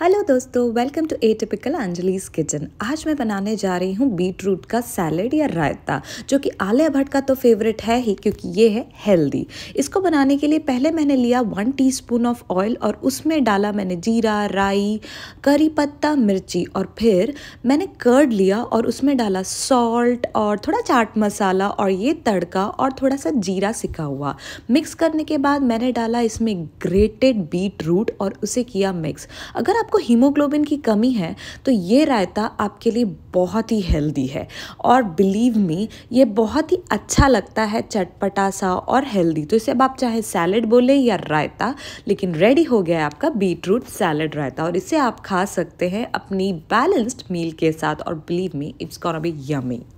hello दोस्तों welcome to a typical Anjali's kitchen आज मैं बनाने जा रही हूँ बीट रूट का सैलड या रायता जो कि आलिया भट्ट का तो फेवरेट है ही क्योंकि ये है हेल्दी इसको बनाने के लिए पहले मैंने लिया वन टीस्पून ऑफ ऑयल और उसमें डाला मैंने जीरा राई करी पत्ता मिर्ची और फिर मैंने कर्ड लिया और उसमें डाला सॉल्ट और थोड़ा चाट मसाला और ये तड़का और थोड़ा सा जीरा सिका हुआ मिक्स करने के बाद मैंने डाला इसमें ग्रेटेड बीट रूट और उसे किया मिक्स अगर आपको हीमोग्लोबिन की कमी है तो ये रायता आपके लिए बहुत ही हेल्दी है और बिलीव मी ये बहुत ही अच्छा लगता है चटपटा सा और हेल्दी तो इसे अब आप चाहे सैलड बोलें या रायता लेकिन रेडी हो गया है आपका बीट रूट सैलड रायता और इसे आप खा सकते हैं अपनी बैलेंस्ड मील के साथ और बिलीव मी इट्स कॉन अभी यमी